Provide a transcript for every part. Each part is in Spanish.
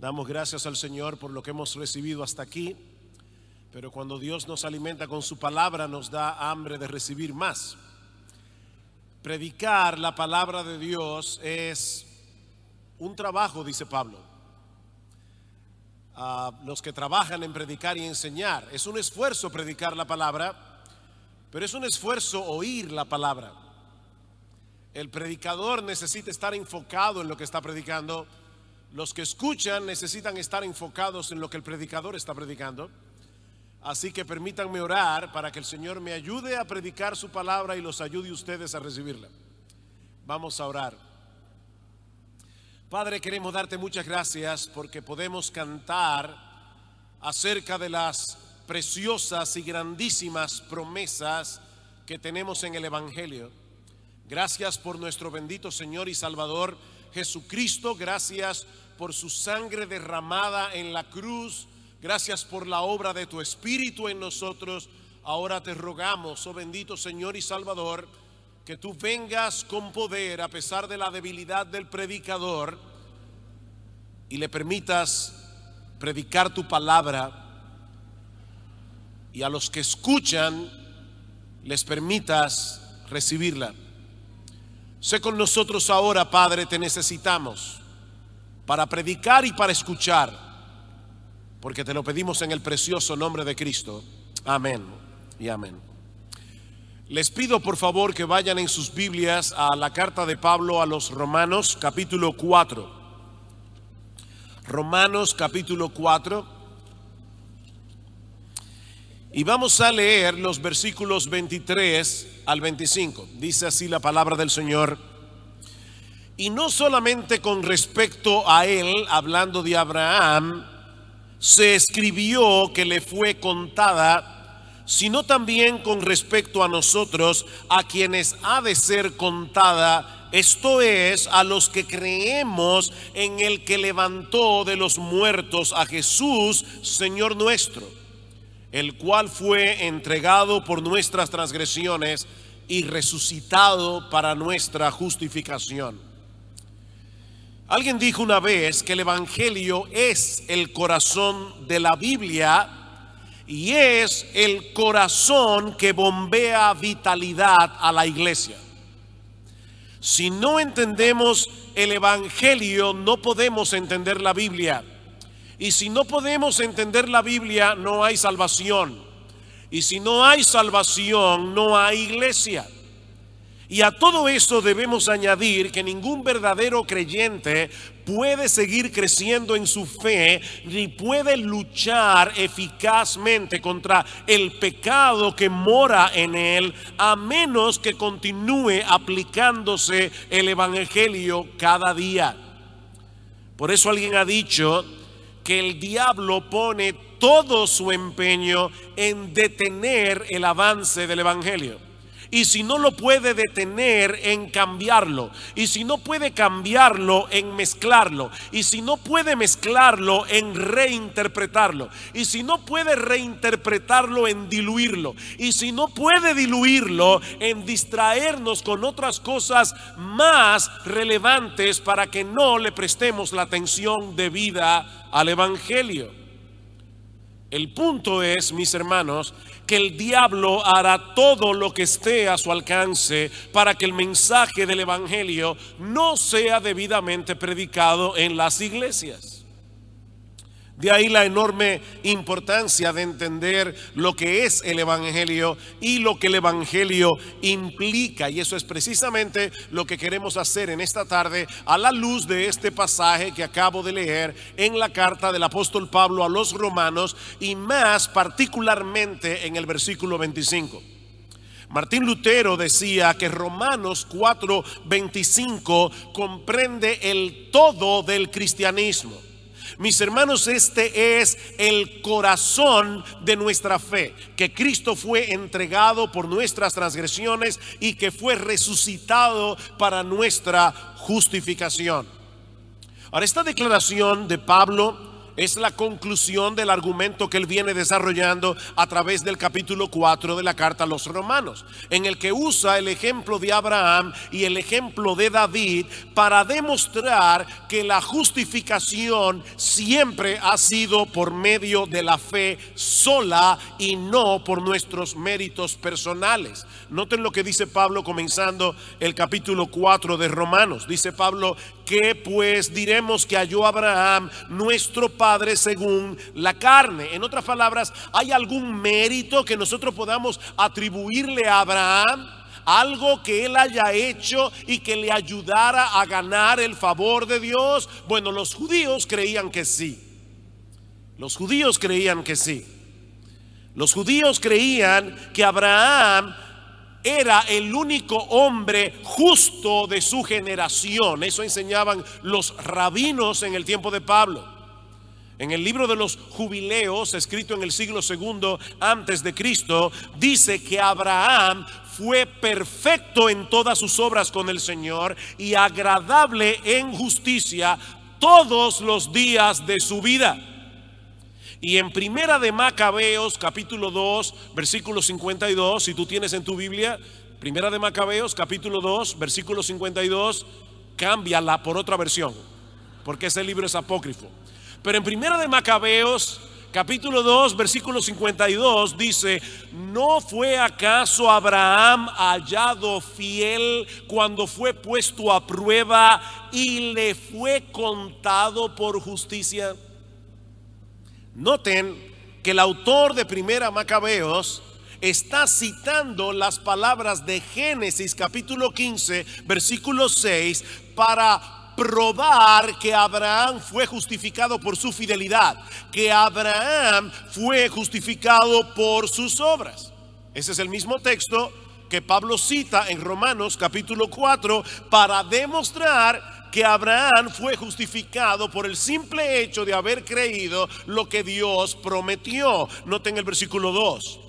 Damos gracias al Señor por lo que hemos recibido hasta aquí, pero cuando Dios nos alimenta con su palabra nos da hambre de recibir más. Predicar la palabra de Dios es un trabajo, dice Pablo. A ah, los que trabajan en predicar y enseñar, es un esfuerzo predicar la palabra, pero es un esfuerzo oír la palabra. El predicador necesita estar enfocado en lo que está predicando los que escuchan necesitan estar enfocados en lo que el predicador está predicando. Así que permítanme orar para que el Señor me ayude a predicar su palabra y los ayude ustedes a recibirla. Vamos a orar. Padre, queremos darte muchas gracias porque podemos cantar acerca de las preciosas y grandísimas promesas que tenemos en el Evangelio. Gracias por nuestro bendito Señor y Salvador Jesucristo, gracias por su sangre derramada en la cruz, gracias por la obra de tu Espíritu en nosotros. Ahora te rogamos, oh bendito Señor y Salvador, que tú vengas con poder a pesar de la debilidad del predicador y le permitas predicar tu palabra y a los que escuchan les permitas recibirla. Sé con nosotros ahora, Padre, te necesitamos para predicar y para escuchar, porque te lo pedimos en el precioso nombre de Cristo. Amén y amén. Les pido por favor que vayan en sus Biblias a la carta de Pablo a los Romanos capítulo 4. Romanos capítulo 4. Y vamos a leer los versículos 23 al 25. Dice así la palabra del Señor. Y no solamente con respecto a él, hablando de Abraham, se escribió que le fue contada, sino también con respecto a nosotros, a quienes ha de ser contada, esto es, a los que creemos en el que levantó de los muertos a Jesús, Señor nuestro el cual fue entregado por nuestras transgresiones y resucitado para nuestra justificación. Alguien dijo una vez que el Evangelio es el corazón de la Biblia y es el corazón que bombea vitalidad a la iglesia. Si no entendemos el Evangelio, no podemos entender la Biblia. Y si no podemos entender la Biblia, no hay salvación. Y si no hay salvación, no hay iglesia. Y a todo eso debemos añadir que ningún verdadero creyente puede seguir creciendo en su fe ni puede luchar eficazmente contra el pecado que mora en él a menos que continúe aplicándose el Evangelio cada día. Por eso alguien ha dicho que el diablo pone todo su empeño en detener el avance del Evangelio. Y si no lo puede detener en cambiarlo. Y si no puede cambiarlo en mezclarlo. Y si no puede mezclarlo en reinterpretarlo. Y si no puede reinterpretarlo en diluirlo. Y si no puede diluirlo en distraernos con otras cosas más relevantes para que no le prestemos la atención debida al Evangelio. El punto es, mis hermanos, que el diablo hará todo lo que esté a su alcance para que el mensaje del Evangelio no sea debidamente predicado en las iglesias. De ahí la enorme importancia de entender lo que es el Evangelio y lo que el Evangelio implica. Y eso es precisamente lo que queremos hacer en esta tarde a la luz de este pasaje que acabo de leer en la carta del apóstol Pablo a los romanos y más particularmente en el versículo 25. Martín Lutero decía que Romanos 4:25 comprende el todo del cristianismo. Mis hermanos, este es el corazón de nuestra fe, que Cristo fue entregado por nuestras transgresiones y que fue resucitado para nuestra justificación. Ahora, esta declaración de Pablo es la conclusión del argumento que él viene desarrollando a través del capítulo 4 de la carta a los romanos, en el que usa el ejemplo de Abraham y el ejemplo de David para demostrar que la justificación siempre ha sido por medio de la fe sola y no por nuestros méritos personales. Noten lo que dice Pablo comenzando el capítulo 4 de Romanos. Dice Pablo, ¿Qué pues diremos que halló Abraham, nuestro padre, según la carne? En otras palabras, ¿hay algún mérito que nosotros podamos atribuirle a Abraham? algo que él haya hecho y que le ayudara a ganar el favor de Dios? Bueno, los judíos creían que sí. Los judíos creían que sí. Los judíos creían que Abraham era el único hombre justo de su generación. Eso enseñaban los rabinos en el tiempo de Pablo. En el libro de los jubileos, escrito en el siglo segundo antes de Cristo, dice que Abraham fue perfecto en todas sus obras con el Señor y agradable en justicia todos los días de su vida. Y en Primera de Macabeos, capítulo 2, versículo 52, si tú tienes en tu Biblia, Primera de Macabeos, capítulo 2, versículo 52, cámbiala por otra versión, porque ese libro es apócrifo. Pero en Primera de Macabeos, capítulo 2, versículo 52 dice, ¿no fue acaso Abraham hallado fiel cuando fue puesto a prueba y le fue contado por justicia? Noten que el autor de Primera Macabeos está citando las palabras de Génesis capítulo 15, versículo 6, para probar que Abraham fue justificado por su fidelidad, que Abraham fue justificado por sus obras. Ese es el mismo texto que Pablo cita en Romanos capítulo 4 para demostrar Abraham fue justificado por el simple hecho de haber creído lo que Dios prometió. Noten el versículo 2.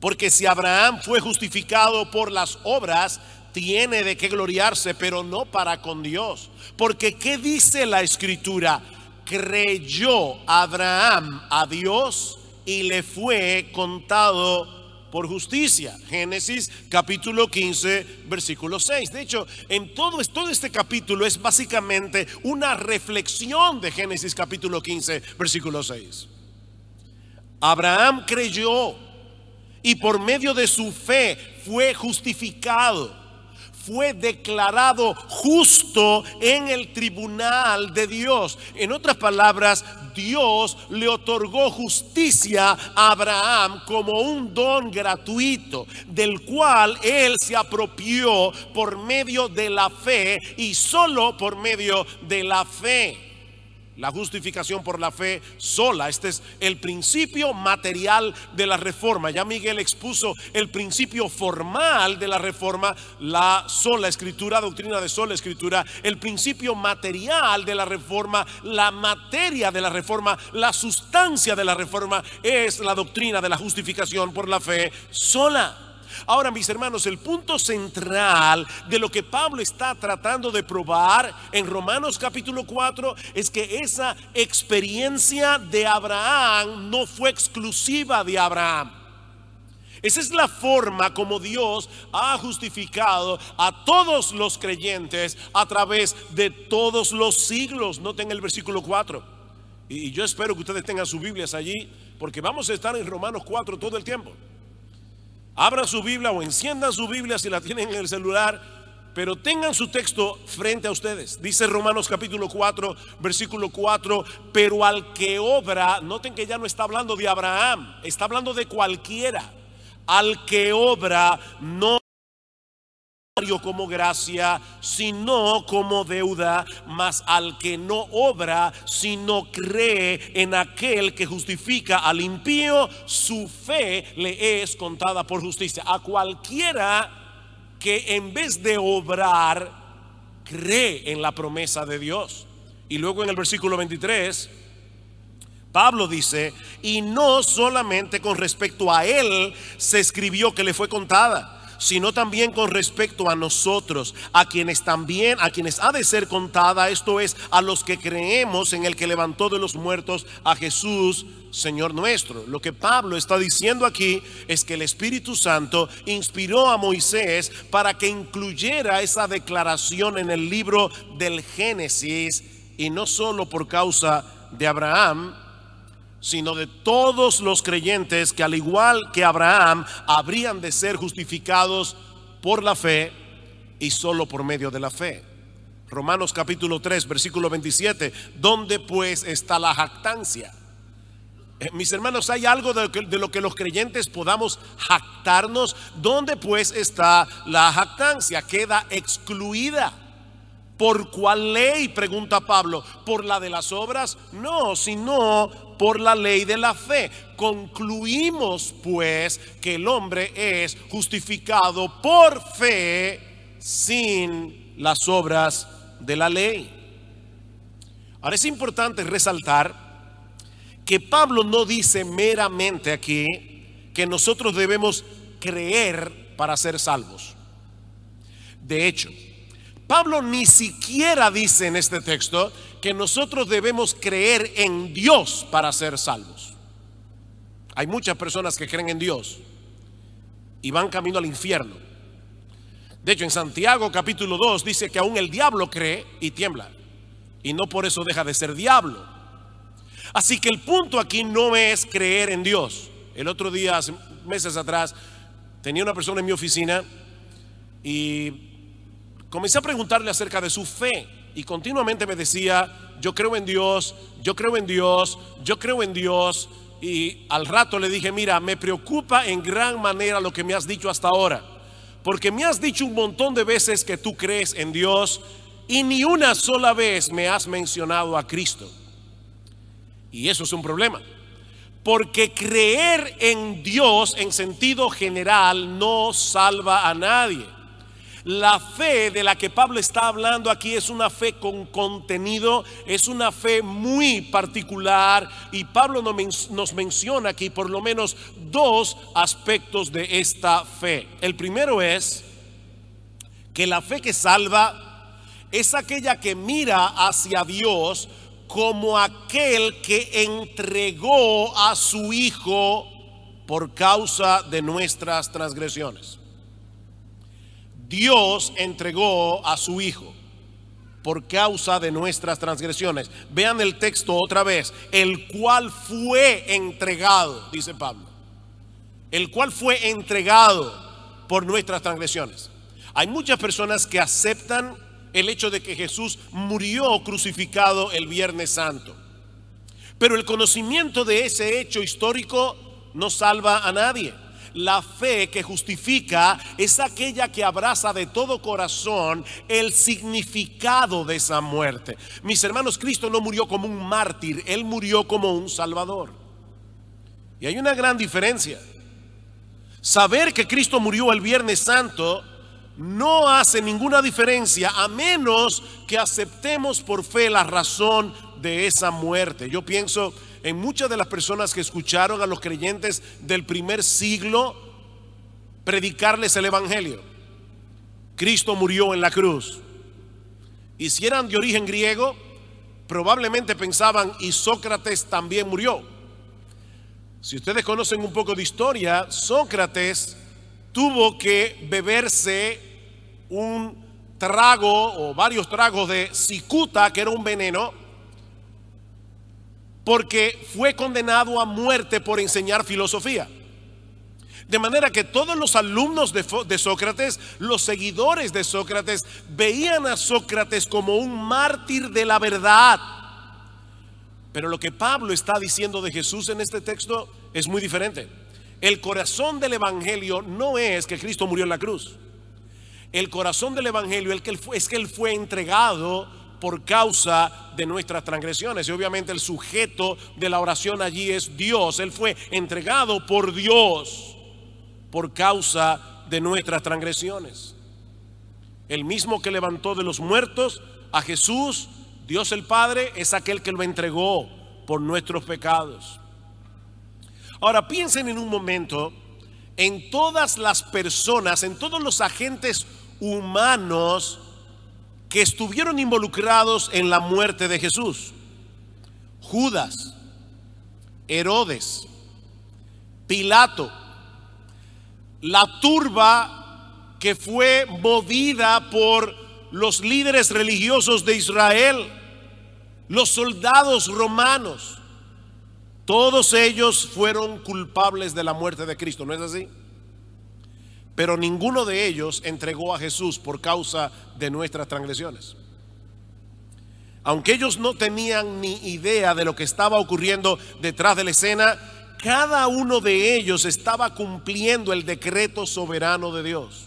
Porque si Abraham fue justificado por las obras, tiene de qué gloriarse, pero no para con Dios. Porque ¿qué dice la escritura? Creyó Abraham a Dios y le fue contado por justicia. Génesis capítulo 15, versículo 6. De hecho, en todo, todo este capítulo es básicamente una reflexión de Génesis capítulo 15, versículo 6. Abraham creyó y por medio de su fe fue justificado, fue declarado justo en el tribunal de Dios. En otras palabras, Dios le otorgó justicia a Abraham como un don gratuito, del cual él se apropió por medio de la fe y solo por medio de la fe. La justificación por la fe sola. Este es el principio material de la reforma. Ya Miguel expuso el principio formal de la reforma, la sola escritura, doctrina de sola escritura. El principio material de la reforma, la materia de la reforma, la sustancia de la reforma es la doctrina de la justificación por la fe sola. Ahora, mis hermanos, el punto central de lo que Pablo está tratando de probar en Romanos capítulo 4 es que esa experiencia de Abraham no fue exclusiva de Abraham. Esa es la forma como Dios ha justificado a todos los creyentes a través de todos los siglos. Noten el versículo 4. Y yo espero que ustedes tengan sus Biblias allí, porque vamos a estar en Romanos 4 todo el tiempo. Abra su Biblia o encienda su Biblia si la tienen en el celular, pero tengan su texto frente a ustedes. Dice Romanos capítulo 4, versículo 4, pero al que obra, noten que ya no está hablando de Abraham, está hablando de cualquiera. Al que obra no como gracia, sino como deuda, mas al que no obra, sino cree en aquel que justifica al impío, su fe le es contada por justicia. A cualquiera que en vez de obrar, cree en la promesa de Dios. Y luego en el versículo 23, Pablo dice, y no solamente con respecto a él se escribió que le fue contada sino también con respecto a nosotros, a quienes también, a quienes ha de ser contada, esto es, a los que creemos en el que levantó de los muertos a Jesús, Señor nuestro. Lo que Pablo está diciendo aquí es que el Espíritu Santo inspiró a Moisés para que incluyera esa declaración en el libro del Génesis, y no solo por causa de Abraham, sino de todos los creyentes que al igual que Abraham habrían de ser justificados por la fe y solo por medio de la fe. Romanos capítulo 3, versículo 27, ¿dónde pues está la jactancia? Eh, mis hermanos, ¿hay algo de lo, que, los creyentes podamos jactarnos? ¿Dónde pues está la jactancia? Queda excluida. ¿Por cuál ley? Pregunta Pablo. ¿Por la de las obras? No, sino por la ley de la fe. Concluimos pues que el hombre es justificado por fe sin las obras de la ley. Ahora es importante resaltar que Pablo no dice meramente aquí que nosotros debemos creer para ser salvos. De hecho, Pablo ni siquiera dice en este texto que nosotros debemos creer en Dios para ser salvos. Hay muchas personas que creen en Dios y van camino al infierno. De hecho, en Santiago capítulo 2 dice que aún el diablo cree y tiembla. Y no por eso deja de ser diablo. Así que el punto aquí no es creer en Dios. El otro día, meses atrás, tenía una persona en mi oficina y comencé a preguntarle acerca de su fe y continuamente me decía, yo creo en Dios, yo creo en Dios, yo creo en Dios. Y al rato le dije, mira, me preocupa en gran manera lo que me has dicho hasta ahora, porque me has dicho un montón de veces que tú crees en Dios y ni una sola vez me has mencionado a Cristo. Y eso es un problema. Porque creer en Dios en sentido general no salva a nadie. La fe de la que Pablo está hablando aquí es una fe con contenido, es una fe muy particular y Pablo nos menciona aquí por lo menos dos aspectos de esta fe. El primero es que la fe que salva es aquella que mira hacia Dios como aquel que entregó a su Hijo por causa de nuestras transgresiones. Dios entregó a su Hijo por causa de nuestras transgresiones. Vean el texto otra vez, el cual fue entregado, dice Pablo, el cual fue entregado por nuestras transgresiones. Hay muchas personas que aceptan el hecho de que Jesús murió crucificado el Viernes Santo. Pero el conocimiento de ese hecho histórico no salva a nadie. La fe que justifica es aquella que abraza de todo corazón el significado de esa muerte. Mis hermanos, Cristo no murió como un mártir, Él murió como un salvador. Y hay una gran diferencia. Saber que Cristo murió el Viernes Santo no hace ninguna diferencia a menos que aceptemos por fe la razón de esa muerte. Yo pienso en muchas de las personas que escucharon a los creyentes del primer siglo predicarles el Evangelio. Cristo murió en la cruz. Y si eran de origen griego, probablemente pensaban, y Sócrates también murió. Si ustedes conocen un poco de historia, Sócrates tuvo que beberse un trago o varios tragos de cicuta, que era un veneno, porque fue condenado a muerte por enseñar filosofía. De manera que todos los alumnos de, Sócrates, los seguidores de Sócrates, veían a Sócrates como un mártir de la verdad. Pero lo que Pablo está diciendo de Jesús en este texto es muy diferente. El corazón del Evangelio no es que Cristo murió en la cruz. El corazón del Evangelio que fue, es que él fue entregado por causa de nuestras transgresiones. Y obviamente el sujeto de la oración allí es Dios. Él fue entregado por Dios por causa de nuestras transgresiones. El mismo que levantó de los muertos a Jesús, Dios el Padre, es aquel que lo entregó por nuestros pecados. Ahora piensen en un momento en todas las personas, en todos los agentes humanos que estuvieron involucrados en la muerte de Jesús. Judas, Herodes, Pilato, la turba que fue movida por los líderes religiosos de Israel, los soldados romanos, todos ellos fueron culpables de la muerte de Cristo, ¿no es así? pero ninguno de ellos entregó a Jesús por causa de nuestras transgresiones. Aunque ellos no tenían ni idea de lo que estaba ocurriendo detrás de la escena, cada uno de ellos estaba cumpliendo el decreto soberano de Dios.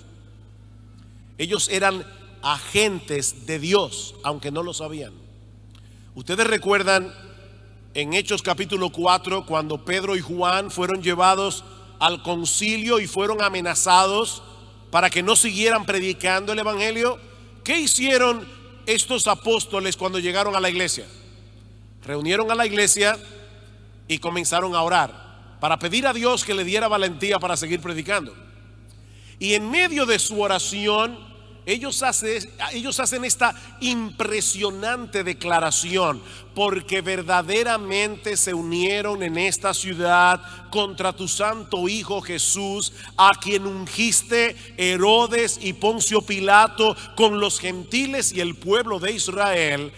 Ellos eran agentes de Dios, aunque no lo sabían. Ustedes recuerdan en Hechos capítulo 4, cuando Pedro y Juan fueron llevados al concilio y fueron amenazados para que no siguieran predicando el Evangelio. ¿Qué hicieron estos apóstoles cuando llegaron a la iglesia? Reunieron a la iglesia y comenzaron a orar para pedir a Dios que le diera valentía para seguir predicando. Y en medio de su oración, ellos, hacen esta impresionante declaración porque verdaderamente se unieron en esta ciudad contra tu santo Hijo Jesús, a quien ungiste Herodes y Poncio Pilato con los gentiles y el pueblo de Israel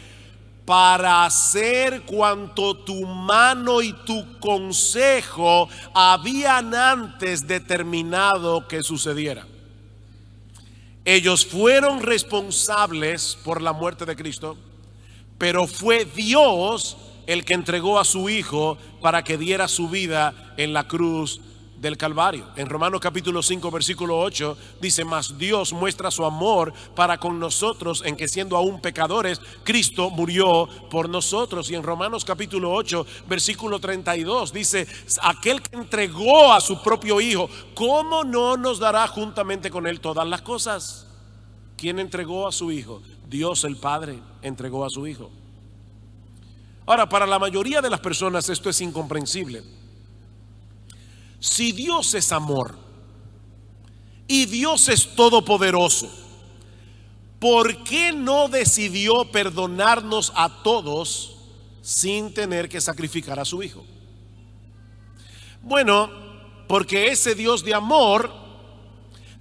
para hacer cuanto tu mano y tu consejo habían antes determinado que sucediera. Ellos fueron responsables por la muerte de Cristo, pero fue Dios el que entregó a su Hijo para que diera su vida en la cruz del Calvario. En Romanos capítulo 5, versículo 8 dice, mas Dios muestra su amor para con nosotros en que siendo aún pecadores, Cristo murió por nosotros. Y en Romanos capítulo 8, versículo 32 dice, aquel que entregó a su propio Hijo, ¿cómo no nos dará juntamente con él todas las cosas? ¿Quién entregó a su Hijo? Dios el Padre entregó a su Hijo. Ahora, para la mayoría de las personas esto es incomprensible. Si Dios es amor y Dios es todopoderoso, ¿por qué no decidió perdonarnos a todos sin tener que sacrificar a su Hijo? Bueno, porque ese Dios de amor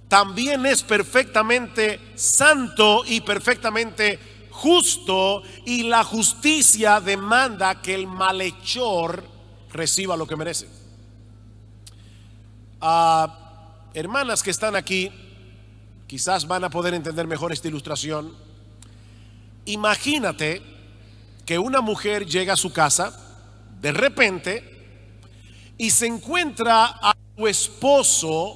también es perfectamente santo y perfectamente justo y la justicia demanda que el malhechor reciba lo que merece hermanas que están aquí, quizás van a poder entender mejor esta ilustración. Imagínate que una mujer llega a su casa de repente y se encuentra a su esposo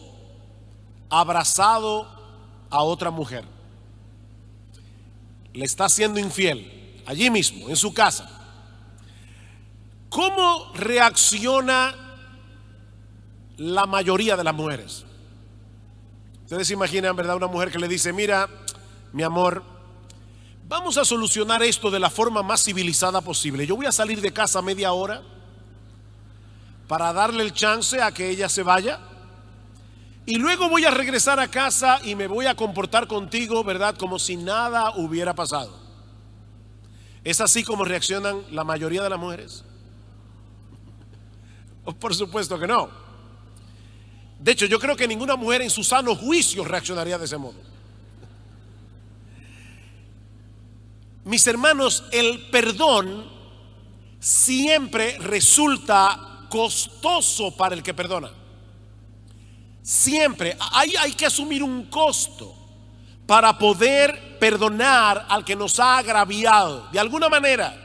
abrazado a otra mujer. Le está siendo infiel allí mismo, en su casa. ¿Cómo reacciona la mayoría de las mujeres. Ustedes se imaginan, ¿verdad? Una mujer que le dice, mira, mi amor, vamos a solucionar esto de la forma más civilizada posible. Yo voy a salir de casa media hora para darle el chance a que ella se vaya. Y luego voy a regresar a casa y me voy a comportar contigo, ¿verdad? Como si nada hubiera pasado. ¿Es así como reaccionan la mayoría de las mujeres? Por supuesto que no. De hecho, yo creo que ninguna mujer en su sano juicio reaccionaría de ese modo. Mis hermanos, el perdón siempre resulta costoso para el que perdona. Siempre hay, hay que asumir un costo para poder perdonar al que nos ha agraviado. De alguna manera,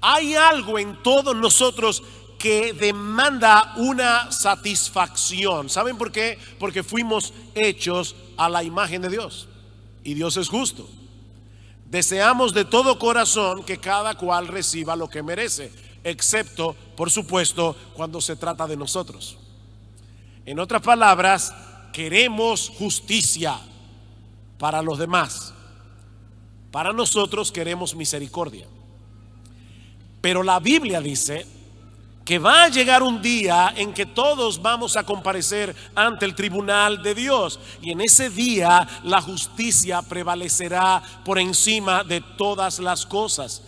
hay algo en todos nosotros que demanda una satisfacción. ¿Saben por qué? Porque fuimos hechos a la imagen de Dios. Y Dios es justo. Deseamos de todo corazón que cada cual reciba lo que merece, excepto, por supuesto, cuando se trata de nosotros. En otras palabras, queremos justicia para los demás. Para nosotros queremos misericordia. Pero la Biblia dice que va a llegar un día en que todos vamos a comparecer ante el tribunal de Dios. Y en ese día la justicia prevalecerá por encima de todas las cosas.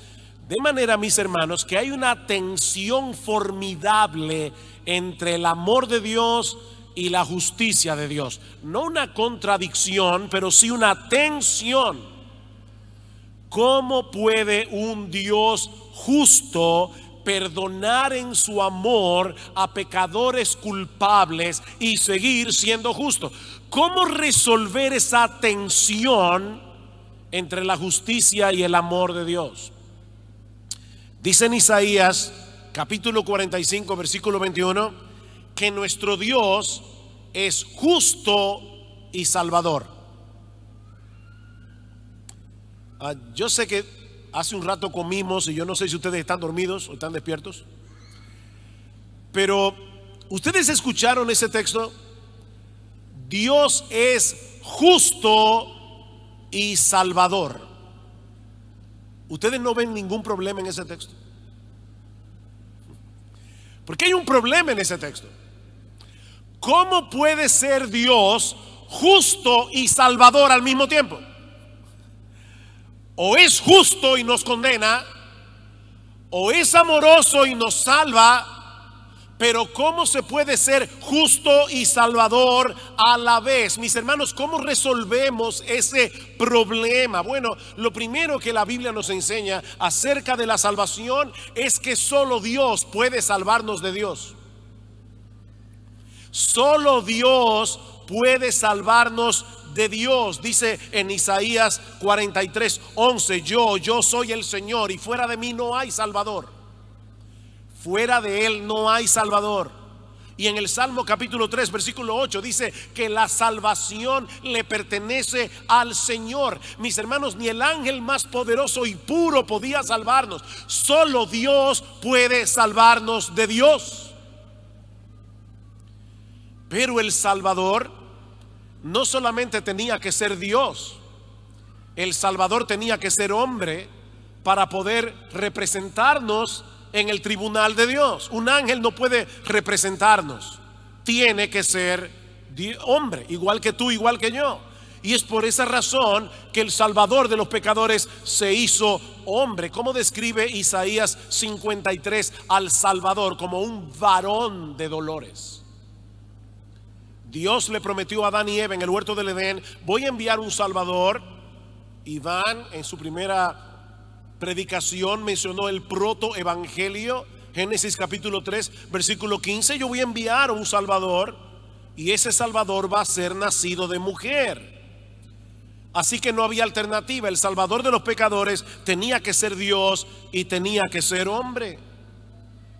De manera, mis hermanos, que hay una tensión formidable entre el amor de Dios y la justicia de Dios. No una contradicción, pero sí una tensión. ¿Cómo puede un Dios justo perdonar en su amor a pecadores culpables y seguir siendo justo. ¿Cómo resolver esa tensión entre la justicia y el amor de Dios? Dice en Isaías capítulo 45 versículo 21 que nuestro Dios es justo y salvador. Ah, yo sé que Hace un rato comimos y yo no sé si ustedes están dormidos o están despiertos. Pero ustedes escucharon ese texto. Dios es justo y salvador. Ustedes no ven ningún problema en ese texto. Porque hay un problema en ese texto. ¿Cómo puede ser Dios justo y salvador al mismo tiempo? o es justo y nos condena, o es amoroso y nos salva, pero ¿cómo se puede ser justo y salvador a la vez? Mis hermanos, ¿cómo resolvemos ese problema? Bueno, lo primero que la Biblia nos enseña acerca de la salvación es que solo Dios puede salvarnos de Dios. Solo Dios puede salvarnos de Dios. Dice en Isaías 43, 11, yo, yo soy el Señor y fuera de mí no hay Salvador. Fuera de Él no hay Salvador. Y en el Salmo capítulo 3, versículo 8 dice que la salvación le pertenece al Señor. Mis hermanos, ni el ángel más poderoso y puro podía salvarnos. Solo Dios puede salvarnos de Dios. Pero el Salvador no solamente tenía que ser Dios, el Salvador tenía que ser hombre para poder representarnos en el tribunal de Dios. Un ángel no puede representarnos, tiene que ser hombre, igual que tú, igual que yo. Y es por esa razón que el Salvador de los pecadores se hizo hombre. ¿Cómo describe Isaías 53 al Salvador? Como un varón de dolores. Dios le prometió a Adán y Eva en el huerto del Edén, voy a enviar un Salvador. Iván en su primera predicación mencionó el proto evangelio Génesis capítulo 3, versículo 15, yo voy a enviar un Salvador y ese Salvador va a ser nacido de mujer. Así que no había alternativa, el Salvador de los pecadores tenía que ser Dios y tenía que ser hombre.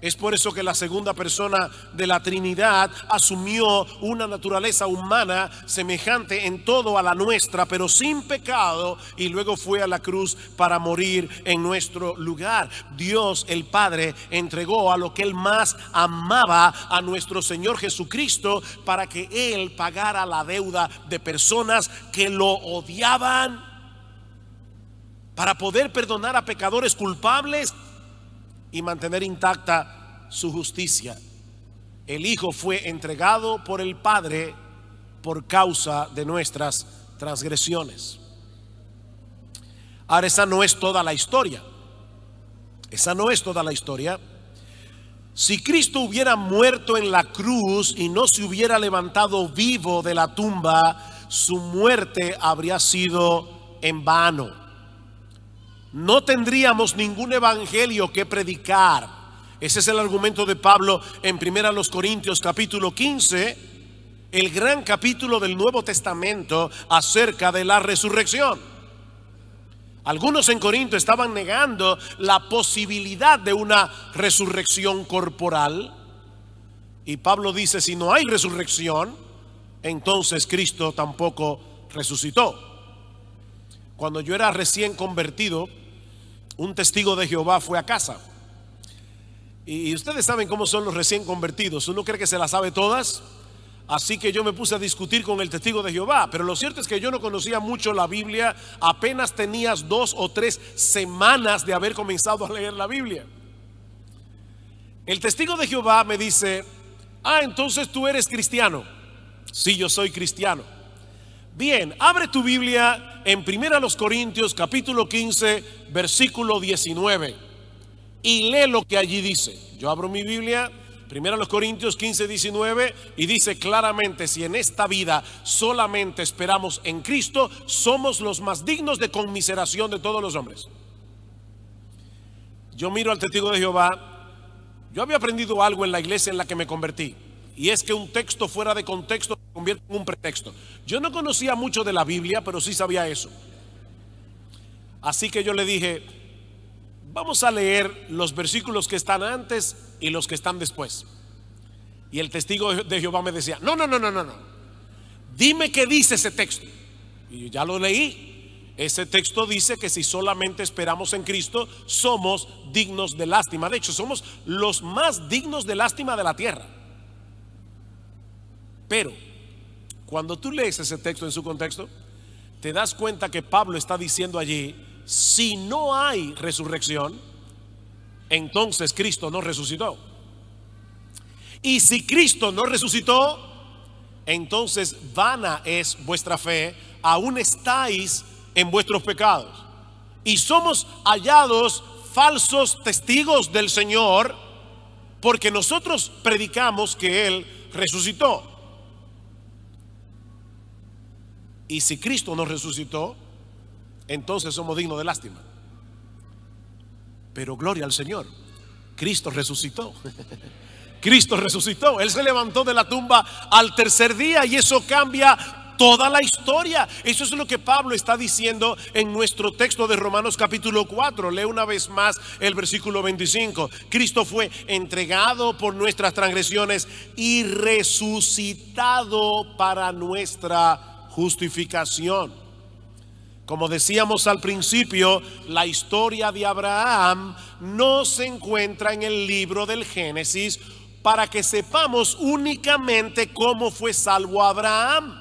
Es por eso que la segunda persona de la Trinidad asumió una naturaleza humana semejante en todo a la nuestra, pero sin pecado, y luego fue a la cruz para morir en nuestro lugar. Dios el Padre entregó a lo que él más amaba a nuestro Señor Jesucristo para que él pagara la deuda de personas que lo odiaban, para poder perdonar a pecadores culpables y mantener intacta su justicia. El Hijo fue entregado por el Padre por causa de nuestras transgresiones. Ahora, esa no es toda la historia. Esa no es toda la historia. Si Cristo hubiera muerto en la cruz y no se hubiera levantado vivo de la tumba, su muerte habría sido en vano no tendríamos ningún evangelio que predicar. Ese es el argumento de Pablo en 1 Corintios capítulo 15, el gran capítulo del Nuevo Testamento acerca de la resurrección. Algunos en Corinto estaban negando la posibilidad de una resurrección corporal. Y Pablo dice, si no hay resurrección, entonces Cristo tampoco resucitó. Cuando yo era recién convertido, un testigo de Jehová fue a casa. Y ustedes saben cómo son los recién convertidos. Uno cree que se las sabe todas. Así que yo me puse a discutir con el testigo de Jehová. Pero lo cierto es que yo no conocía mucho la Biblia. Apenas tenías dos o tres semanas de haber comenzado a leer la Biblia. El testigo de Jehová me dice, ah, entonces tú eres cristiano. Sí, yo soy cristiano. Bien, abre tu Biblia en 1 Corintios capítulo 15, versículo 19 y lee lo que allí dice. Yo abro mi Biblia, 1 Corintios 15, 19 y dice claramente, si en esta vida solamente esperamos en Cristo, somos los más dignos de conmiseración de todos los hombres. Yo miro al testigo de Jehová, yo había aprendido algo en la iglesia en la que me convertí, y es que un texto fuera de contexto en un pretexto. Yo no conocía mucho de la Biblia, pero sí sabía eso. Así que yo le dije, vamos a leer los versículos que están antes y los que están después. Y el testigo de Jehová me decía, no, no, no, no, no, no. Dime qué dice ese texto. Y yo ya lo leí. Ese texto dice que si solamente esperamos en Cristo, somos dignos de lástima. De hecho, somos los más dignos de lástima de la tierra. Pero cuando tú lees ese texto en su contexto, te das cuenta que Pablo está diciendo allí, si no hay resurrección, entonces Cristo no resucitó. Y si Cristo no resucitó, entonces vana es vuestra fe, aún estáis en vuestros pecados. Y somos hallados falsos testigos del Señor porque nosotros predicamos que Él resucitó. Y si Cristo no resucitó, entonces somos dignos de lástima. Pero gloria al Señor. Cristo resucitó. Cristo resucitó. Él se levantó de la tumba al tercer día y eso cambia toda la historia. Eso es lo que Pablo está diciendo en nuestro texto de Romanos capítulo 4. Lee una vez más el versículo 25. Cristo fue entregado por nuestras transgresiones y resucitado para nuestra justificación. Como decíamos al principio, la historia de Abraham no se encuentra en el libro del Génesis para que sepamos únicamente cómo fue salvo Abraham.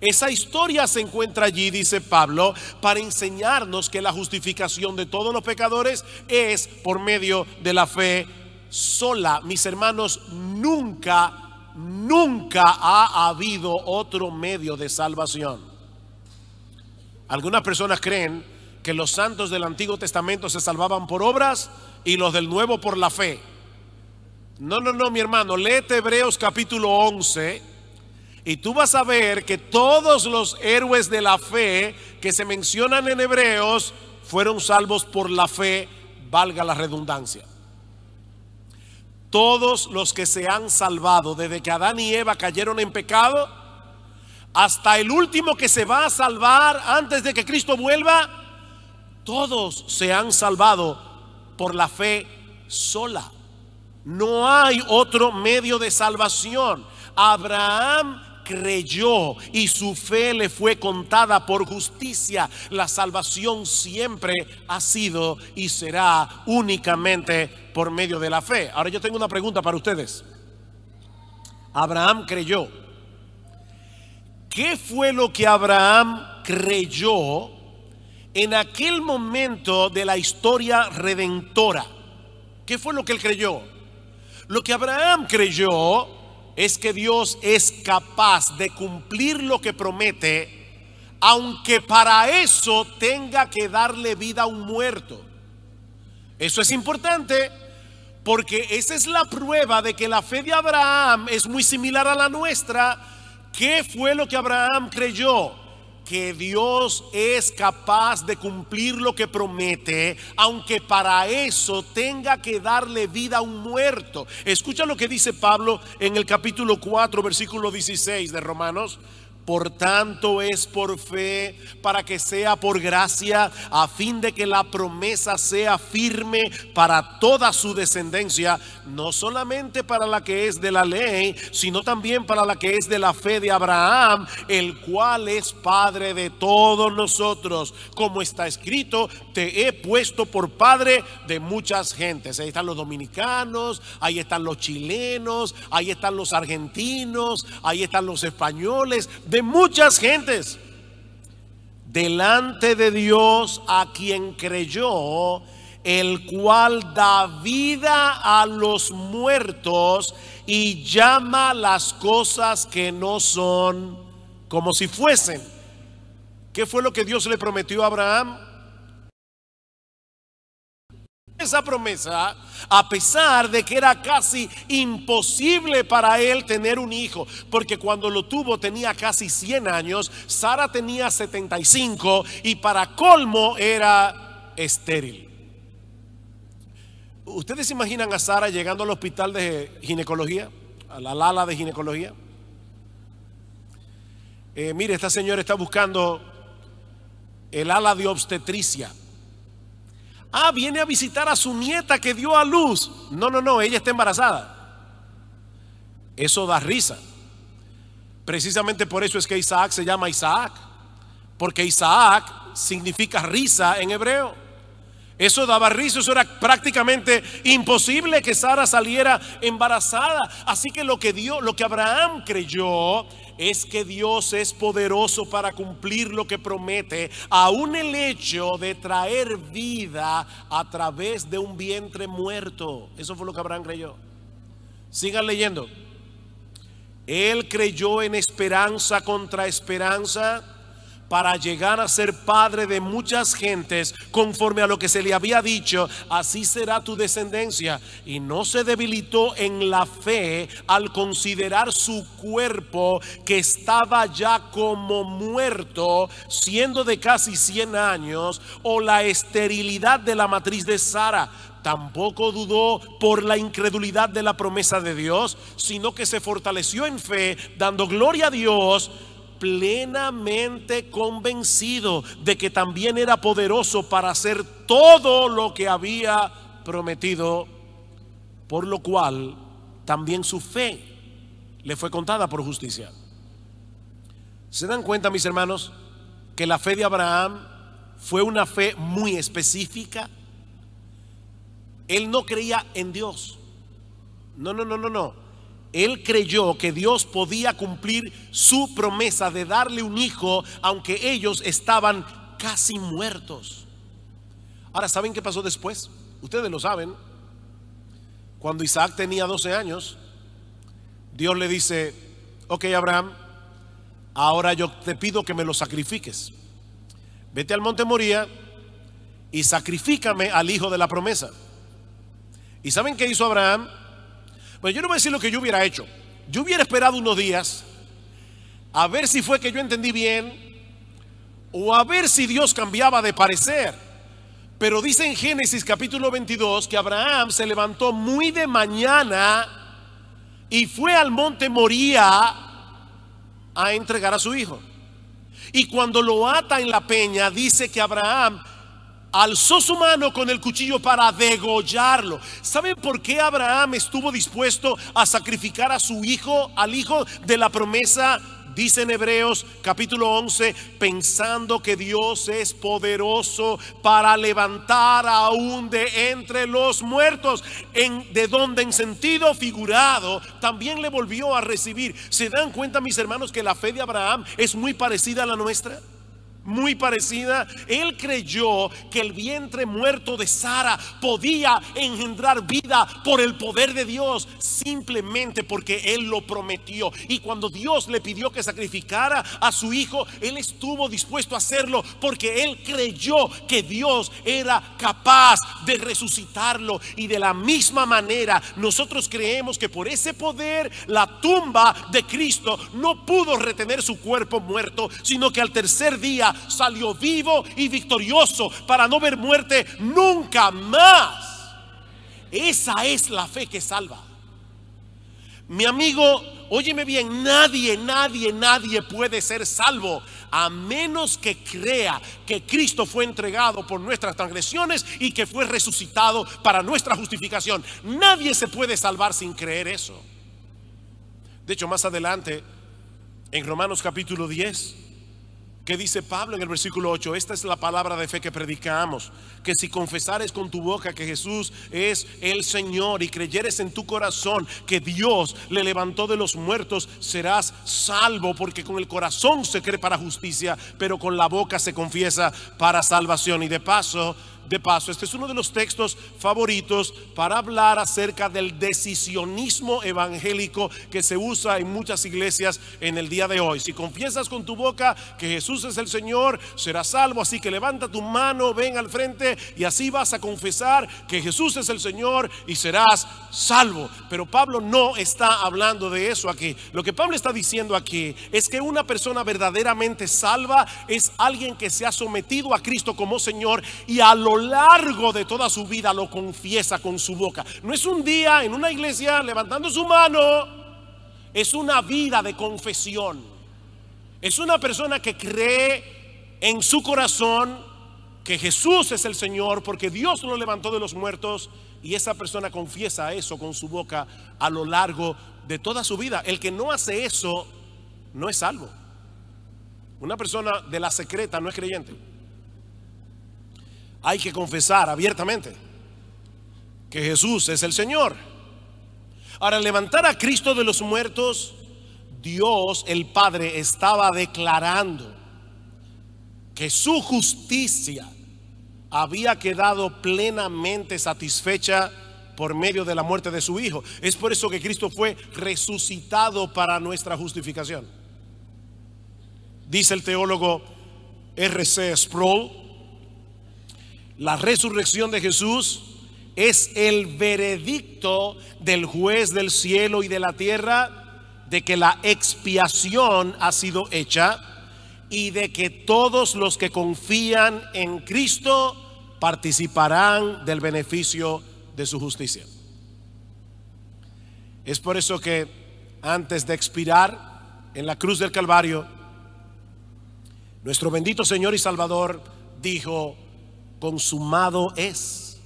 Esa historia se encuentra allí, dice Pablo, para enseñarnos que la justificación de todos los pecadores es por medio de la fe sola. Mis hermanos, nunca nunca ha habido otro medio de salvación. Algunas personas creen que los santos del Antiguo Testamento se salvaban por obras y los del Nuevo por la fe. No, no, no, mi hermano, léete Hebreos capítulo 11 y tú vas a ver que todos los héroes de la fe que se mencionan en Hebreos fueron salvos por la fe, valga la redundancia todos los que se han salvado desde que Adán y Eva cayeron en pecado, hasta el último que se va a salvar antes de que Cristo vuelva, todos se han salvado por la fe sola. No hay otro medio de salvación. Abraham creyó y su fe le fue contada por justicia. La salvación siempre ha sido y será únicamente por medio de la fe. Ahora yo tengo una pregunta para ustedes. Abraham creyó. ¿Qué fue lo que Abraham creyó en aquel momento de la historia redentora? ¿Qué fue lo que él creyó? Lo que Abraham creyó es que Dios es capaz de cumplir lo que promete, aunque para eso tenga que darle vida a un muerto. Eso es importante porque esa es la prueba de que la fe de Abraham es muy similar a la nuestra. ¿Qué fue lo que Abraham creyó? que Dios es capaz de cumplir lo que promete, aunque para eso tenga que darle vida a un muerto. Escucha lo que dice Pablo en el capítulo 4, versículo 16 de Romanos. Por tanto es por fe, para que sea por gracia, a fin de que la promesa sea firme para toda su descendencia, no solamente para la que es de la ley, sino también para la que es de la fe de Abraham, el cual es Padre de todos nosotros. Como está escrito, te he puesto por Padre de muchas gentes. Ahí están los dominicanos, ahí están los chilenos, ahí están los argentinos, ahí están los españoles muchas gentes, delante de Dios a quien creyó, el cual da vida a los muertos y llama las cosas que no son como si fuesen. ¿Qué fue lo que Dios le prometió a Abraham? Esa promesa a pesar de que era casi imposible para él tener un hijo, porque cuando lo tuvo tenía casi 100 años, Sara tenía 75 y para colmo era estéril. ¿Ustedes imaginan a Sara llegando al hospital de ginecología, a la lala de ginecología? Eh, mire, esta señora está buscando el ala de obstetricia. Ah, viene a visitar a su nieta que dio a luz. No, no, no, ella está embarazada. Eso da risa. Precisamente por eso es que Isaac se llama Isaac, porque Isaac significa risa en hebreo. Eso daba risa, eso era prácticamente imposible que Sara saliera embarazada. Así que lo que lo que Abraham creyó es que Dios es poderoso para cumplir lo que promete, aún el hecho de traer vida a través de un vientre muerto. Eso fue lo que Abraham creyó. Sigan leyendo. Él creyó en esperanza contra esperanza para llegar a ser padre de muchas gentes, conforme a lo que se le había dicho, así será tu descendencia. Y no se debilitó en la fe al considerar su cuerpo que estaba ya como muerto, siendo de casi 100 años, o la esterilidad de la matriz de Sara tampoco dudó por la incredulidad de la promesa de Dios, sino que se fortaleció en fe, dando gloria a Dios, plenamente convencido de que también era poderoso para hacer todo lo que había prometido, por lo cual también su fe le fue contada por justicia. ¿Se dan cuenta, mis hermanos, que la fe de Abraham fue una fe muy específica? Él no creía en Dios. No, no, no, no, no él creyó que Dios podía cumplir su promesa de darle un hijo, aunque ellos estaban casi muertos. Ahora, ¿saben qué pasó después? Ustedes lo saben. Cuando Isaac tenía 12 años, Dios le dice, ok Abraham, ahora yo te pido que me lo sacrifiques. Vete al monte Moría y sacrifícame al hijo de la promesa. ¿Y saben qué hizo Abraham? Pero yo no voy a decir lo que yo hubiera hecho. Yo hubiera esperado unos días a ver si fue que yo entendí bien o a ver si Dios cambiaba de parecer. Pero dice en Génesis capítulo 22 que Abraham se levantó muy de mañana y fue al monte Moría a entregar a su hijo. Y cuando lo ata en la peña, dice que Abraham alzó su mano con el cuchillo para degollarlo. ¿Saben por qué Abraham estuvo dispuesto a sacrificar a su hijo, al hijo de la promesa? Dice en Hebreos capítulo 11, pensando que Dios es poderoso para levantar aún de entre los muertos, en, de donde en sentido figurado también le volvió a recibir. ¿Se dan cuenta mis hermanos que la fe de Abraham es muy parecida a la nuestra? muy parecida. Él creyó que el vientre muerto de Sara podía engendrar vida por el poder de Dios, simplemente porque Él lo prometió. Y cuando Dios le pidió que sacrificara a su hijo, Él estuvo dispuesto a hacerlo porque Él creyó que Dios era capaz de resucitarlo. Y de la misma manera, nosotros creemos que por ese poder, la tumba de Cristo no pudo retener su cuerpo muerto, sino que al tercer día salió vivo y victorioso para no ver muerte nunca más. Esa es la fe que salva. Mi amigo, óyeme bien, nadie, nadie, nadie puede ser salvo a menos que crea que Cristo fue entregado por nuestras transgresiones y que fue resucitado para nuestra justificación. Nadie se puede salvar sin creer eso. De hecho, más adelante, en Romanos capítulo 10, que dice Pablo en el versículo 8, esta es la palabra de fe que predicamos, que si confesares con tu boca que Jesús es el Señor y creyeres en tu corazón que Dios le levantó de los muertos, serás salvo, porque con el corazón se cree para justicia, pero con la boca se confiesa para salvación. Y de paso, de paso, este es uno de los textos favoritos para hablar acerca del decisionismo evangélico que se usa en muchas iglesias en el día de hoy. Si confiesas con tu boca que Jesús es el Señor, serás salvo. Así que levanta tu mano, ven al frente y así vas a confesar que Jesús es el Señor y serás salvo. Pero Pablo no está hablando de eso aquí. Lo que Pablo está diciendo aquí es que una persona verdaderamente salva es alguien que se ha sometido a Cristo como Señor y a lo largo de toda su vida lo confiesa con su boca. No es un día en una iglesia levantando su mano, es una vida de confesión. Es una persona que cree en su corazón que Jesús es el Señor porque Dios lo levantó de los muertos y esa persona confiesa eso con su boca a lo largo de toda su vida. El que no hace eso no es salvo. Una persona de la secreta no es creyente hay que confesar abiertamente que Jesús es el Señor. Ahora, levantar a Cristo de los muertos, Dios el Padre estaba declarando que su justicia había quedado plenamente satisfecha por medio de la muerte de su Hijo. Es por eso que Cristo fue resucitado para nuestra justificación. Dice el teólogo R.C. Sproul, la resurrección de Jesús es el veredicto del juez del cielo y de la tierra de que la expiación ha sido hecha y de que todos los que confían en Cristo participarán del beneficio de su justicia. Es por eso que antes de expirar en la cruz del Calvario, nuestro bendito Señor y Salvador dijo, consumado es.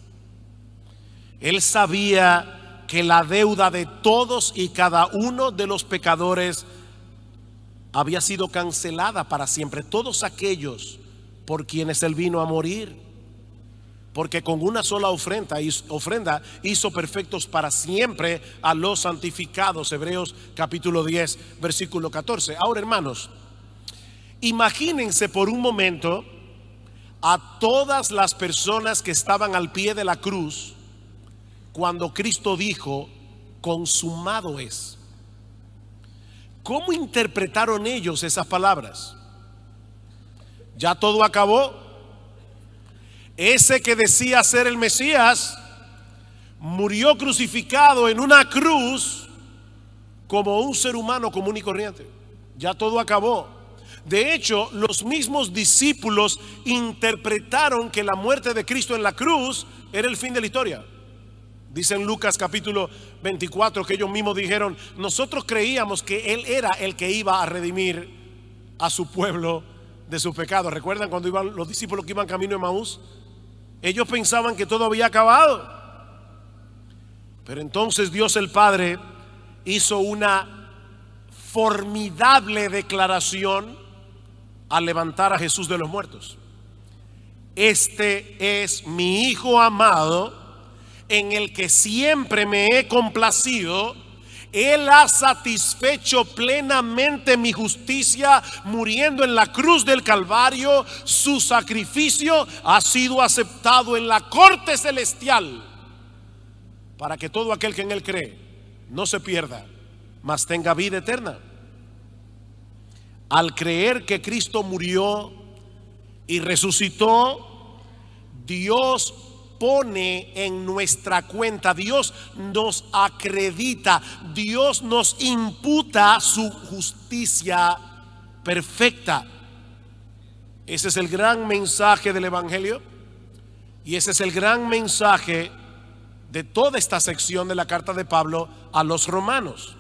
Él sabía que la deuda de todos y cada uno de los pecadores había sido cancelada para siempre. Todos aquellos por quienes Él vino a morir. Porque con una sola ofrenda, ofrenda hizo perfectos para siempre a los santificados. Hebreos capítulo 10, versículo 14. Ahora hermanos, imagínense por un momento a todas las personas que estaban al pie de la cruz cuando Cristo dijo, consumado es. ¿Cómo interpretaron ellos esas palabras? ¿Ya todo acabó? Ese que decía ser el Mesías murió crucificado en una cruz como un ser humano común y corriente. Ya todo acabó. De hecho, los mismos discípulos interpretaron que la muerte de Cristo en la cruz era el fin de la historia. Dice en Lucas capítulo 24 que ellos mismos dijeron, nosotros creíamos que Él era el que iba a redimir a su pueblo de sus pecados. ¿Recuerdan cuando iban los discípulos que iban camino de Maús? Ellos pensaban que todo había acabado. Pero entonces Dios el Padre hizo una formidable declaración al levantar a Jesús de los muertos. Este es mi Hijo amado, en el que siempre me he complacido. Él ha satisfecho plenamente mi justicia muriendo en la cruz del Calvario. Su sacrificio ha sido aceptado en la corte celestial para que todo aquel que en Él cree no se pierda, mas tenga vida eterna. Al creer que Cristo murió y resucitó, Dios pone en nuestra cuenta, Dios nos acredita, Dios nos imputa su justicia perfecta. Ese es el gran mensaje del Evangelio y ese es el gran mensaje de toda esta sección de la carta de Pablo a los romanos.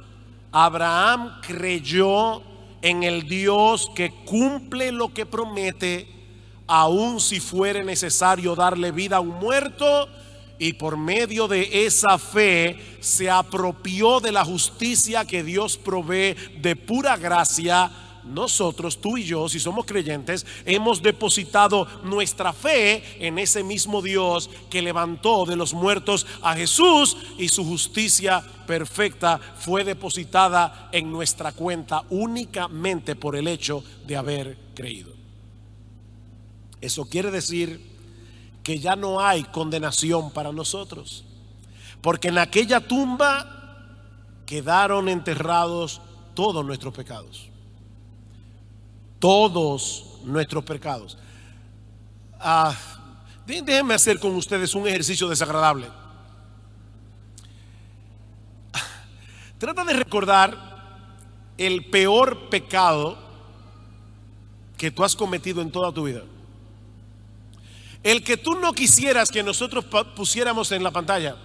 Abraham creyó en el Dios que cumple lo que promete, aun si fuere necesario darle vida a un muerto, y por medio de esa fe se apropió de la justicia que Dios provee de pura gracia nosotros, tú y yo, si somos creyentes, hemos depositado nuestra fe en ese mismo Dios que levantó de los muertos a Jesús y su justicia perfecta fue depositada en nuestra cuenta únicamente por el hecho de haber creído. Eso quiere decir que ya no hay condenación para nosotros, porque en aquella tumba quedaron enterrados todos nuestros pecados todos nuestros pecados. Ah, déjenme hacer con ustedes un ejercicio desagradable. Trata de recordar el peor pecado que tú has cometido en toda tu vida. El que tú no quisieras que nosotros pusiéramos en la pantalla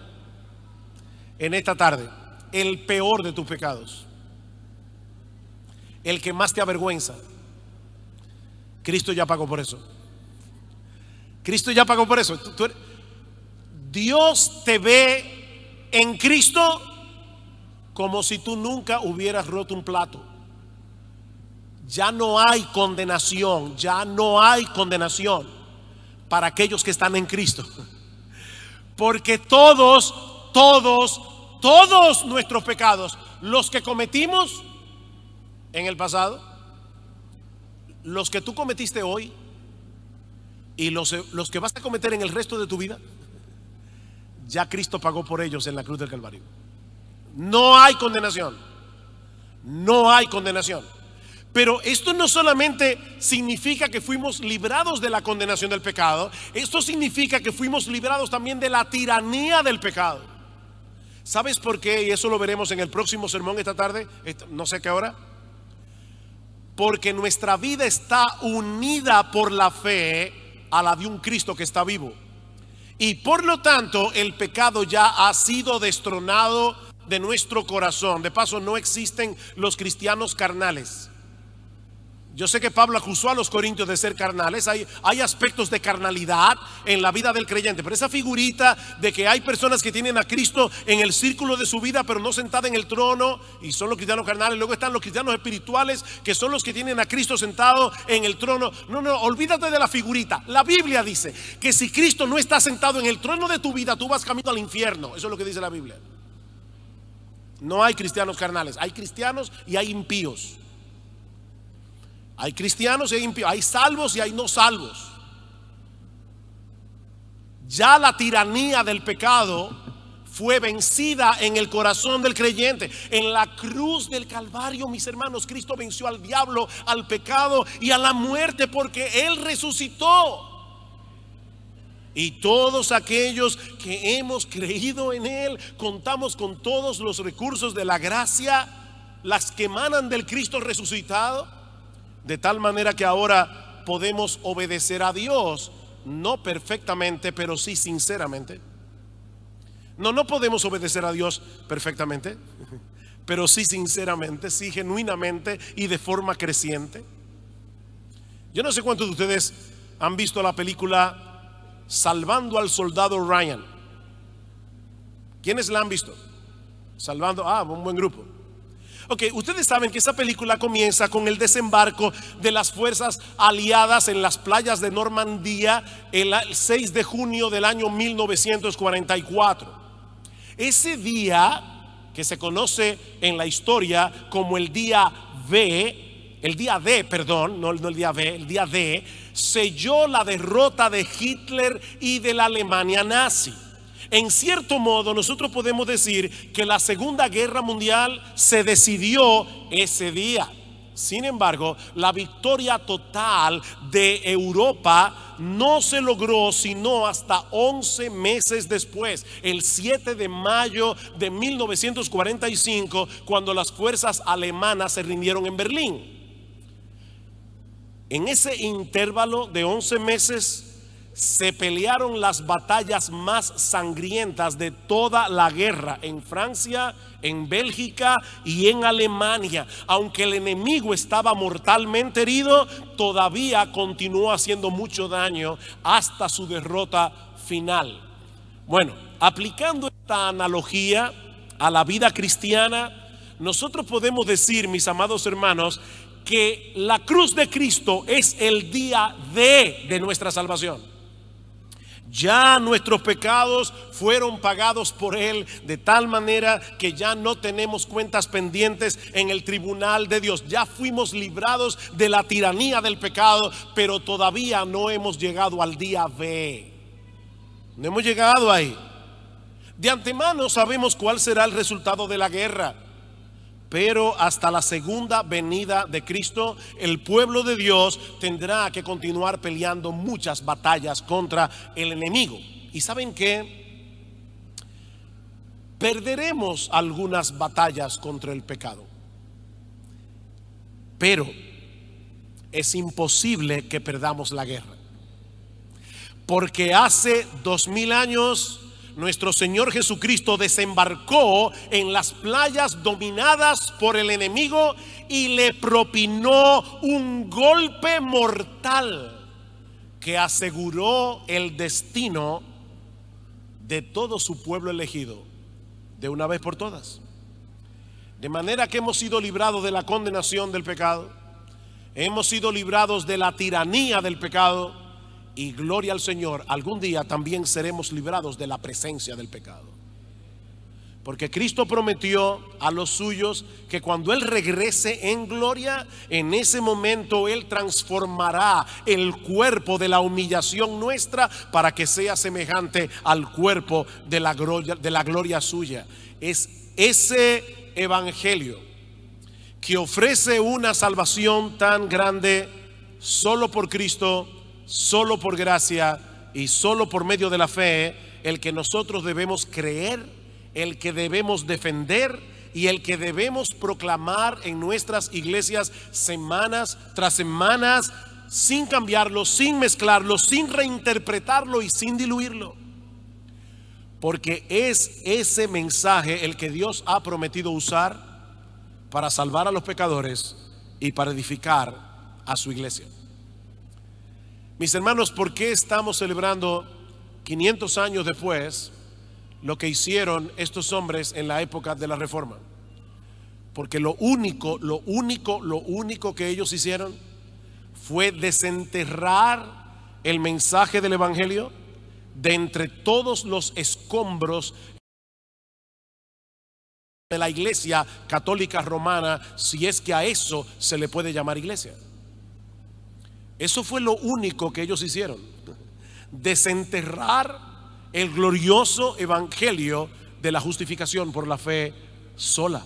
en esta tarde. El peor de tus pecados. El que más te avergüenza Cristo ya pagó por eso. Cristo ya pagó por eso. Dios te ve en Cristo como si tú nunca hubieras roto un plato. Ya no hay condenación, ya no hay condenación para aquellos que están en Cristo. Porque todos, todos, todos nuestros pecados, los que cometimos en el pasado, los que tú cometiste hoy y los, los que vas a cometer en el resto de tu vida, ya Cristo pagó por ellos en la cruz del Calvario. No hay condenación. No hay condenación. Pero esto no solamente significa que fuimos librados de la condenación del pecado, esto significa que fuimos librados también de la tiranía del pecado. ¿Sabes por qué? Y eso lo veremos en el próximo sermón esta tarde, no sé qué hora porque nuestra vida está unida por la fe a la de un Cristo que está vivo. Y por lo tanto el pecado ya ha sido destronado de nuestro corazón. De paso, no existen los cristianos carnales. Yo sé que Pablo acusó a los corintios de ser carnales. Hay, hay, aspectos de carnalidad en la vida del creyente. Pero esa figurita de que hay personas que tienen a Cristo en el círculo de su vida, pero no sentada en el trono, y son los cristianos carnales. Luego están los cristianos espirituales, que son los que tienen a Cristo sentado en el trono. No, no, olvídate de la figurita. La Biblia dice que si Cristo no está sentado en el trono de tu vida, tú vas camino al infierno. Eso es lo que dice la Biblia. No hay cristianos carnales, hay cristianos y hay impíos. Hay cristianos y hay impíos, hay salvos y hay no salvos. Ya la tiranía del pecado fue vencida en el corazón del creyente. En la cruz del Calvario, mis hermanos, Cristo venció al diablo, al pecado y a la muerte porque Él resucitó. Y todos aquellos que hemos creído en Él, contamos con todos los recursos de la gracia, las que emanan del Cristo resucitado de tal manera que ahora podemos obedecer a Dios, no perfectamente, pero sí sinceramente. No, no podemos obedecer a Dios perfectamente, pero sí sinceramente, sí genuinamente y de forma creciente. Yo no sé cuántos de ustedes han visto la película Salvando al Soldado Ryan. ¿Quiénes la han visto? Salvando, ah, un buen grupo. Ok, ustedes saben que esa película comienza con el desembarco de las fuerzas aliadas en las playas de Normandía el 6 de junio del año 1944. Ese día, que se conoce en la historia como el día B, el día D, perdón, no, no el día B, el día D, selló la derrota de Hitler y de la Alemania nazi. En cierto modo, nosotros podemos decir que la Segunda Guerra Mundial se decidió ese día. Sin embargo, la victoria total de Europa no se logró sino hasta 11 meses después, el 7 de mayo de 1945, cuando las fuerzas alemanas se rindieron en Berlín. En ese intervalo de 11 meses se pelearon las batallas más sangrientas de toda la guerra en Francia, en Bélgica y en Alemania. Aunque el enemigo estaba mortalmente herido, todavía continuó haciendo mucho daño hasta su derrota final. Bueno, aplicando esta analogía a la vida cristiana, nosotros podemos decir, mis amados hermanos, que la cruz de Cristo es el día de, de nuestra salvación. Ya nuestros pecados fueron pagados por Él de tal manera que ya no tenemos cuentas pendientes en el tribunal de Dios. Ya fuimos librados de la tiranía del pecado, pero todavía no hemos llegado al día B. No hemos llegado ahí. De antemano sabemos cuál será el resultado de la guerra. Pero hasta la segunda venida de Cristo, el pueblo de Dios tendrá que continuar peleando muchas batallas contra el enemigo. ¿Y saben qué? Perderemos algunas batallas contra el pecado. Pero es imposible que perdamos la guerra. Porque hace dos mil años nuestro Señor Jesucristo desembarcó en las playas dominadas por el enemigo y le propinó un golpe mortal que aseguró el destino de todo su pueblo elegido, de una vez por todas. De manera que hemos sido librados de la condenación del pecado, hemos sido librados de la tiranía del pecado, y gloria al Señor, algún día también seremos librados de la presencia del pecado. Porque Cristo prometió a los suyos que cuando Él regrese en gloria, en ese momento Él transformará el cuerpo de la humillación nuestra para que sea semejante al cuerpo de la gloria, de la gloria suya. Es ese evangelio que ofrece una salvación tan grande solo por Cristo solo por gracia y solo por medio de la fe, el que nosotros debemos creer, el que debemos defender y el que debemos proclamar en nuestras iglesias semanas tras semanas, sin cambiarlo, sin mezclarlo, sin reinterpretarlo y sin diluirlo. Porque es ese mensaje el que Dios ha prometido usar para salvar a los pecadores y para edificar a su iglesia. Mis hermanos, ¿por qué estamos celebrando 500 años después lo que hicieron estos hombres en la época de la Reforma? Porque lo único, lo único, lo único que ellos hicieron fue desenterrar el mensaje del Evangelio de entre todos los escombros de la iglesia católica romana, si es que a eso se le puede llamar iglesia. Eso fue lo único que ellos hicieron. Desenterrar el glorioso evangelio de la justificación por la fe sola.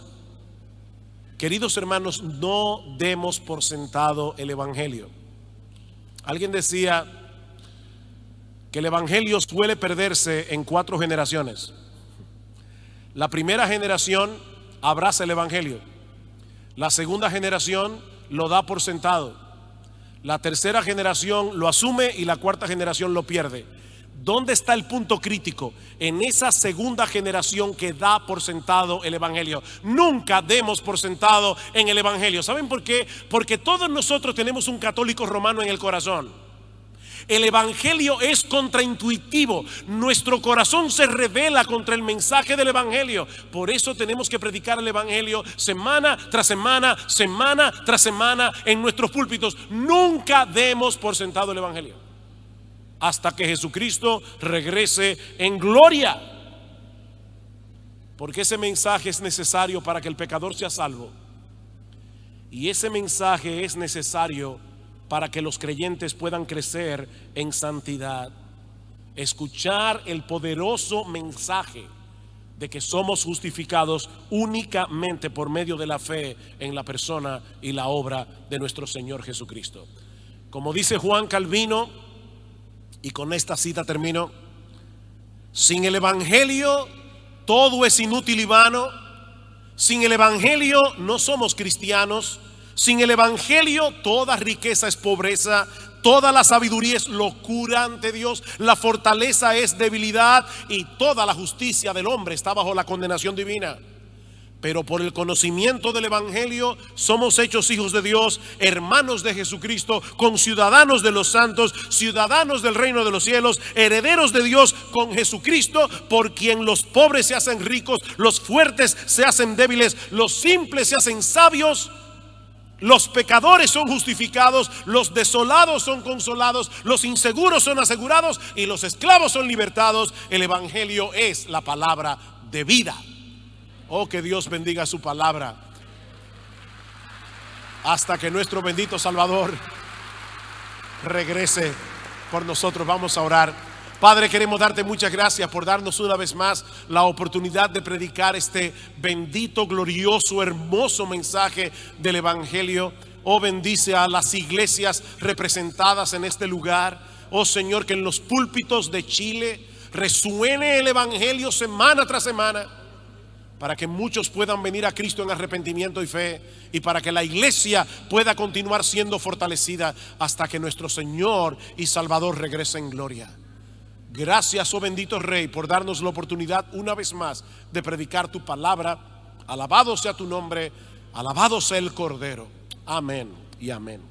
Queridos hermanos, no demos por sentado el evangelio. Alguien decía que el evangelio suele perderse en cuatro generaciones. La primera generación abraza el evangelio. La segunda generación lo da por sentado. La tercera generación lo asume y la cuarta generación lo pierde. ¿Dónde está el punto crítico? En esa segunda generación que da por sentado el Evangelio. Nunca demos por sentado en el Evangelio. ¿Saben por qué? Porque todos nosotros tenemos un católico romano en el corazón. El Evangelio es contraintuitivo. Nuestro corazón se revela contra el mensaje del Evangelio. Por eso tenemos que predicar el Evangelio semana tras semana, semana tras semana en nuestros púlpitos. Nunca demos por sentado el Evangelio. Hasta que Jesucristo regrese en gloria. Porque ese mensaje es necesario para que el pecador sea salvo. Y ese mensaje es necesario para que los creyentes puedan crecer en santidad. Escuchar el poderoso mensaje de que somos justificados únicamente por medio de la fe en la persona y la obra de nuestro Señor Jesucristo. Como dice Juan Calvino, y con esta cita termino, sin el Evangelio todo es inútil y vano, sin el Evangelio no somos cristianos, sin el Evangelio, toda riqueza es pobreza, toda la sabiduría es locura ante Dios, la fortaleza es debilidad y toda la justicia del hombre está bajo la condenación divina. Pero por el conocimiento del Evangelio somos hechos hijos de Dios, hermanos de Jesucristo, conciudadanos de los santos, ciudadanos del reino de los cielos, herederos de Dios con Jesucristo, por quien los pobres se hacen ricos, los fuertes se hacen débiles, los simples se hacen sabios los pecadores son justificados, los desolados son consolados, los inseguros son asegurados y los esclavos son libertados. El Evangelio es la palabra de vida. Oh, que Dios bendiga su palabra. Hasta que nuestro bendito Salvador regrese por nosotros. Vamos a orar. Padre, queremos darte muchas gracias por darnos una vez más la oportunidad de predicar este bendito, glorioso, hermoso mensaje del Evangelio. Oh, bendice a las iglesias representadas en este lugar. Oh Señor, que en los púlpitos de Chile resuene el Evangelio semana tras semana para que muchos puedan venir a Cristo en arrepentimiento y fe, y para que la iglesia pueda continuar siendo fortalecida hasta que nuestro Señor y Salvador regrese en gloria. Gracias, oh bendito Rey, por darnos la oportunidad una vez más de predicar tu palabra. Alabado sea tu nombre, alabado sea el Cordero. Amén y amén.